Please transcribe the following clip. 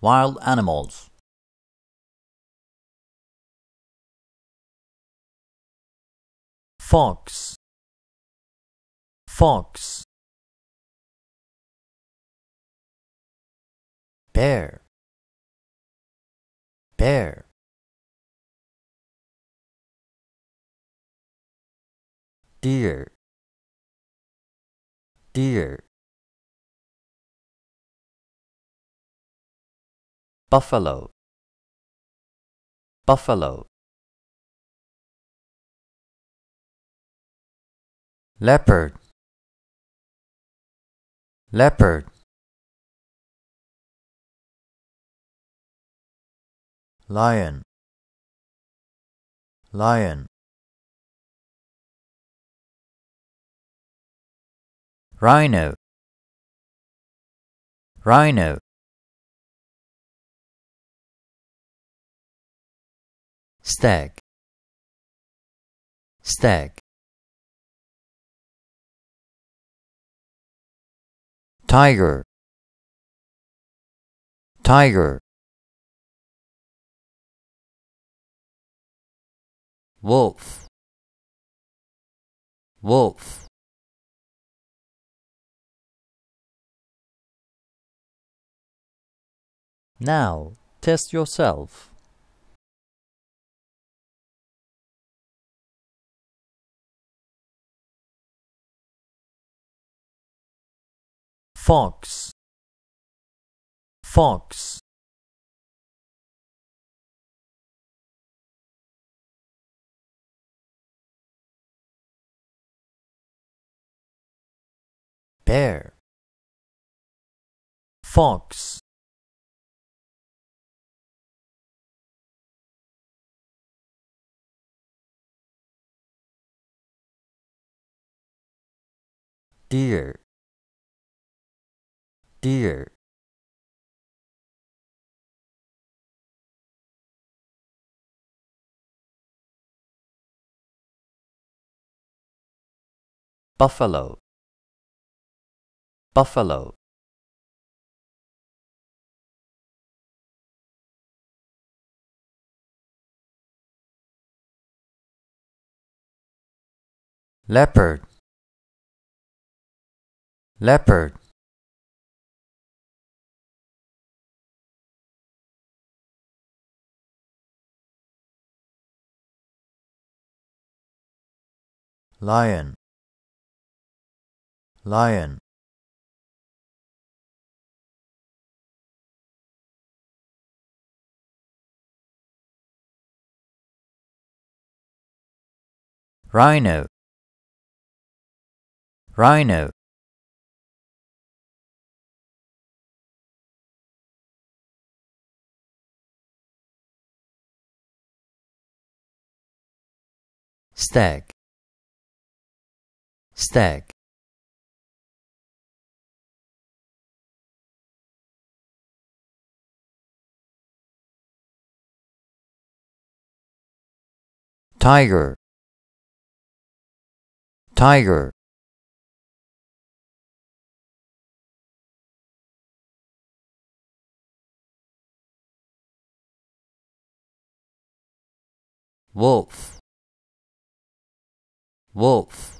Wild animals Fox Fox Bear Bear Deer Deer buffalo buffalo leopard leopard lion lion rhino rhino stag stag tiger tiger wolf wolf now test yourself fox fox bear fox deer dear Buffalo Buffalo Leopard Leopard lion lion rhino rhino stag stag tiger tiger wolf wolf